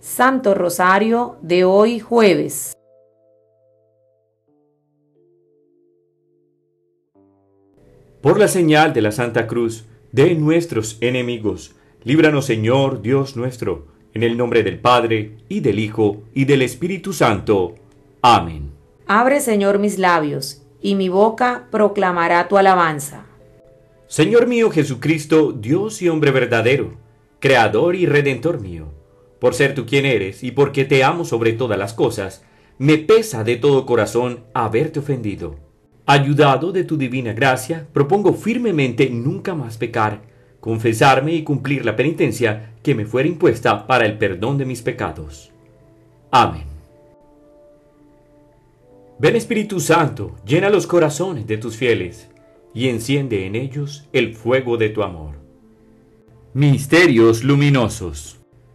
Santo Rosario de hoy jueves. Por la señal de la Santa Cruz de nuestros enemigos, líbranos Señor Dios nuestro, en el nombre del Padre, y del Hijo, y del Espíritu Santo. Amén. Abre Señor mis labios, y mi boca proclamará tu alabanza. Señor mío Jesucristo, Dios y hombre verdadero, Creador y Redentor mío por ser tú quien eres y porque te amo sobre todas las cosas, me pesa de todo corazón haberte ofendido. Ayudado de tu divina gracia, propongo firmemente nunca más pecar, confesarme y cumplir la penitencia que me fuera impuesta para el perdón de mis pecados. Amén. Ven Espíritu Santo, llena los corazones de tus fieles, y enciende en ellos el fuego de tu amor. Misterios luminosos.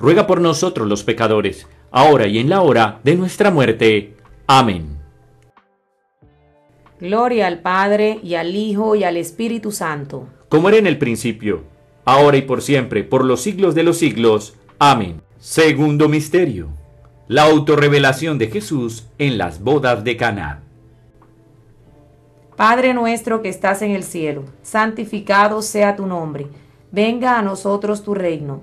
ruega por nosotros los pecadores, ahora y en la hora de nuestra muerte. Amén. Gloria al Padre, y al Hijo, y al Espíritu Santo. Como era en el principio, ahora y por siempre, por los siglos de los siglos. Amén. Segundo misterio. La autorrevelación de Jesús en las bodas de Caná. Padre nuestro que estás en el cielo, santificado sea tu nombre. Venga a nosotros tu reino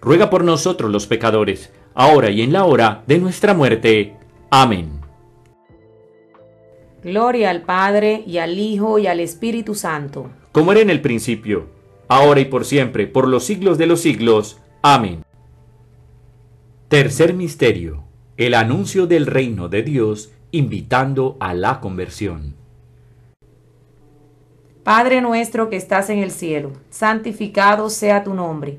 ruega por nosotros los pecadores, ahora y en la hora de nuestra muerte. Amén. Gloria al Padre, y al Hijo, y al Espíritu Santo. Como era en el principio, ahora y por siempre, por los siglos de los siglos. Amén. Tercer Misterio. El anuncio del reino de Dios invitando a la conversión. Padre nuestro que estás en el cielo, santificado sea tu nombre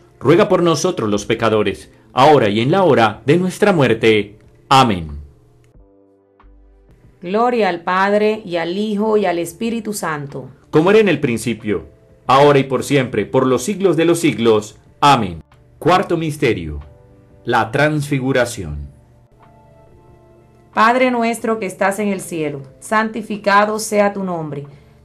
ruega por nosotros los pecadores, ahora y en la hora de nuestra muerte. Amén. Gloria al Padre, y al Hijo, y al Espíritu Santo. Como era en el principio, ahora y por siempre, por los siglos de los siglos. Amén. Cuarto Misterio. La Transfiguración. Padre nuestro que estás en el cielo, santificado sea tu nombre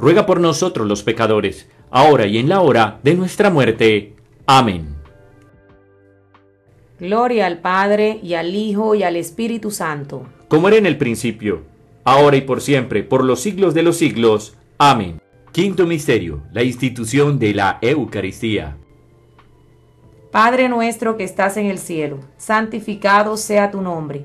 ruega por nosotros los pecadores, ahora y en la hora de nuestra muerte. Amén. Gloria al Padre, y al Hijo, y al Espíritu Santo. Como era en el principio, ahora y por siempre, por los siglos de los siglos. Amén. Quinto Misterio, la institución de la Eucaristía. Padre nuestro que estás en el cielo, santificado sea tu nombre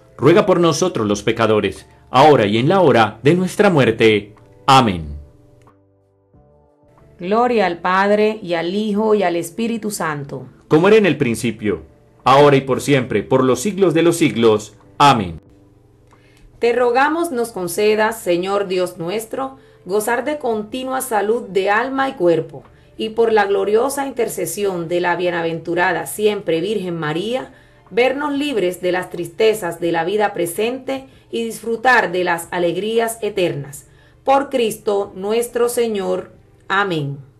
ruega por nosotros los pecadores, ahora y en la hora de nuestra muerte. Amén. Gloria al Padre, y al Hijo, y al Espíritu Santo. Como era en el principio, ahora y por siempre, por los siglos de los siglos. Amén. Te rogamos nos concedas, Señor Dios nuestro, gozar de continua salud de alma y cuerpo, y por la gloriosa intercesión de la bienaventurada siempre Virgen María, vernos libres de las tristezas de la vida presente y disfrutar de las alegrías eternas. Por Cristo nuestro Señor. Amén.